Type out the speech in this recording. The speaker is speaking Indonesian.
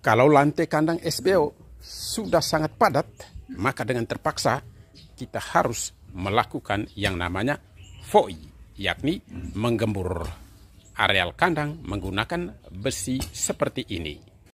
Kalau lantai kandang SBO sudah sangat padat, maka dengan terpaksa kita harus melakukan yang namanya FOI, yakni menggembur areal kandang menggunakan besi seperti ini.